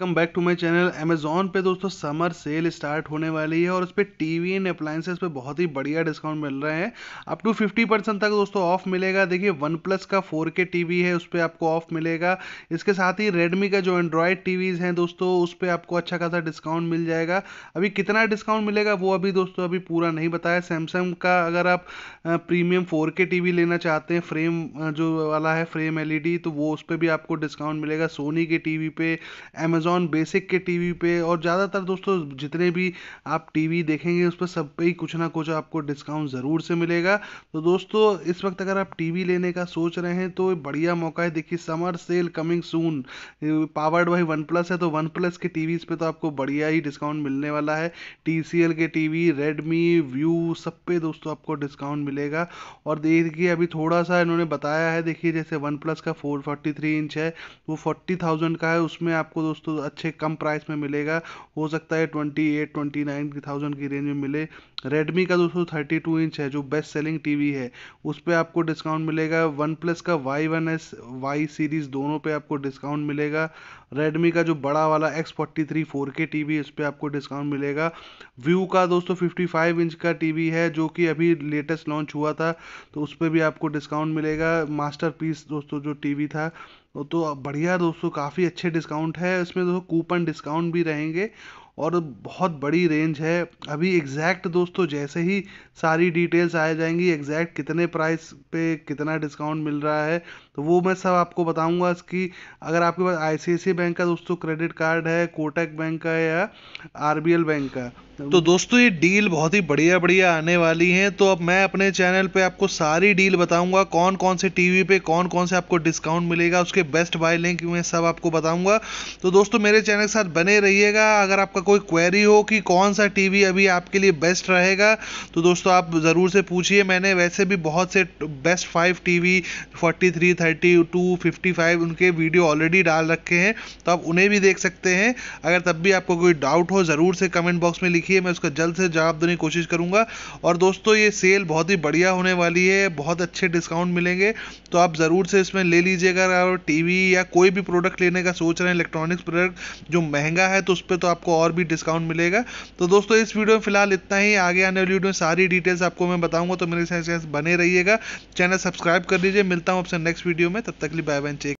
welcome back to my channel Amazon पे दोस्तों summer sale start होने वाली है और उस पर टी वी एंड अप्लाइंसेस पर बहुत ही बढ़िया डिस्काउंट मिल रहे हैं अप टू 50 परसेंट तक दोस्तों ऑफ मिलेगा देखिए वन प्लस का 4K टीवी है उस पर आपको ऑफ मिलेगा इसके साथ ही रेडमी का जो एंड्रॉयड टीवीज़ हैं दोस्तों उस पर आपको अच्छा खासा डिस्काउंट मिल जाएगा अभी कितना डिस्काउंट मिलेगा वो अभी दोस्तों अभी पूरा नहीं बताया सैमसंग का अगर आप प्रीमियम फोर के लेना चाहते हैं फ्रेम जो वाला है फ्रेम एल e तो वो उस पर भी आपको डिस्काउंट मिलेगा सोनी के टी पे अमेजोन अमेजोन बेसिक के टीवी पे और ज़्यादातर दोस्तों जितने भी आप टीवी देखेंगे उस पर सब पे ही कुछ ना कुछ आपको डिस्काउंट ज़रूर से मिलेगा तो दोस्तों इस वक्त अगर आप टीवी लेने का सोच रहे हैं तो बढ़िया मौका है देखिए summer sale coming soon powered by one plus है तो वन प्लस के टी पे तो आपको बढ़िया ही डिस्काउंट मिलने वाला है टी सी एल के टी वी रेडमी व्यू सब पे दोस्तों आपको डिस्काउंट मिलेगा और देखिए अभी थोड़ा सा इन्होंने बताया है देखिए जैसे वन प्लस का फोर फोर्टी थ्री इंच है वो फोर्टी थाउजेंड का है उसमें आपको दोस्तों अच्छे कम प्राइस में मिलेगा हो सकता है twenty eight twenty nine thousand की रेंज में मिले रेडमी का दोस्तों थर्टी टू इंच है जो बेस्ट सेलिंग टीवी है उस पर आपको डिस्काउंट मिलेगा वन प्लस का Y one S Y series दोनों पे आपको डिस्काउंट मिलेगा रेडमी का जो बड़ा वाला X forty three four K T V उस पर आपको डिस्काउंट मिलेगा व्यू का दोस्तों फिफ्टी फाइव इंच का टी वी है जो कि अभी लेटेस्ट लॉन्च हुआ था तो उस पर भी आपको डिस्काउंट मिलेगा मास्टर पीस दोस्तों जो टी वी था वो तो बढ़िया दोस्तों काफ़ी अच्छे डिस्काउंट है इसमें दोस्तों कूपन डिस्काउंट भी रहेंगे और बहुत बड़ी रेंज है अभी एग्जैक्ट दोस्तों जैसे ही सारी डिटेल्स आ जाएंगी एग्जैक्ट कितने प्राइस पे कितना डिस्काउंट मिल रहा है तो वो मैं सब आपको बताऊंगा इसकी अगर आपके पास आईसीआईसी बैंक का दोस्तों क्रेडिट कार्ड है कोटक बैंक का या आरबीएल बैंक का तो दोस्तों ये डील बहुत ही बढ़िया बढ़िया आने वाली हैं तो अब मैं अपने चैनल पे आपको सारी डील बताऊंगा कौन कौन से टीवी पे कौन कौन से आपको डिस्काउंट मिलेगा उसके उसके बेस्ट बाय लिंक यूँ सब आपको बताऊंगा तो दोस्तों मेरे चैनल के साथ बने रहिएगा अगर आपका कोई क्वेरी हो कि कौन सा टीवी अभी आपके लिए बेस्ट रहेगा तो दोस्तों आप ज़रूर से पूछिए मैंने वैसे भी बहुत से best five TV forty three उनके वीडियो ऑलरेडी डाल रखे हैं तो आप उन्हें भी देख सकते हैं अगर तब भी आपको कोई डाउट हो ज़रूर से कमेंट बॉक्स में लिखिए मैं उसका जल्द से जवाब देने की कोशिश करूँगा और दोस्तों ये सेल बहुत ही बढ़िया होने वाली है बहुत अच्छे डिस्काउंट मिलेंगे तो आप ज़रूर से इसमें ले लीजिएगा और टीवी या कोई भी प्रोडक्ट लेने का सोच रहे हैं इलेक्ट्रॉनिक्स प्रोडक्ट जो महंगा है तो उस पर तो आपको और भी डिस्काउंट मिलेगा तो दोस्तों इस वीडियो में फिलहाल इतना ही आगे आने वाली वीडियो में सारी डिटेल्स आपको मैं बताऊंगा तो मेरे साथ बने रहिएगा चैनल सब्सक्राइब कर लीजिए मिलता हूँ आपसे नेक्स्ट वीडियो में तब तक लिए बाय बाय चेक